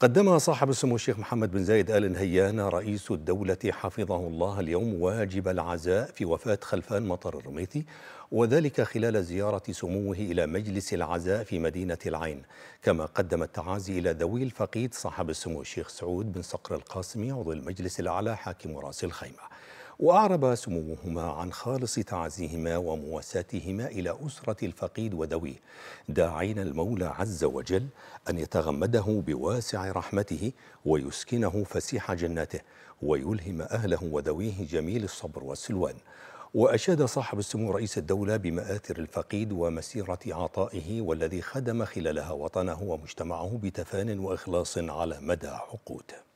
قدم صاحب السمو الشيخ محمد بن زايد آل نهيان رئيس الدولة حفظه الله اليوم واجب العزاء في وفاة خلفان مطر الرميثي وذلك خلال زيارة سموه إلى مجلس العزاء في مدينة العين كما قدم التعازي إلى ذوي الفقيد صاحب السمو الشيخ سعود بن صقر القاسمي عضو المجلس الأعلى حاكم رأس الخيمة وأعرب سموهما عن خالص تعزيهما ومواساتهما إلى أسرة الفقيد وذويه داعين المولى عز وجل أن يتغمده بواسع رحمته ويسكنه فسيح جناته ويلهم أهله وذويه جميل الصبر والسلوان وأشاد صاحب السمو رئيس الدولة بمآثر الفقيد ومسيرة عطائه والذي خدم خلالها وطنه ومجتمعه بتفان وإخلاص على مدى عقود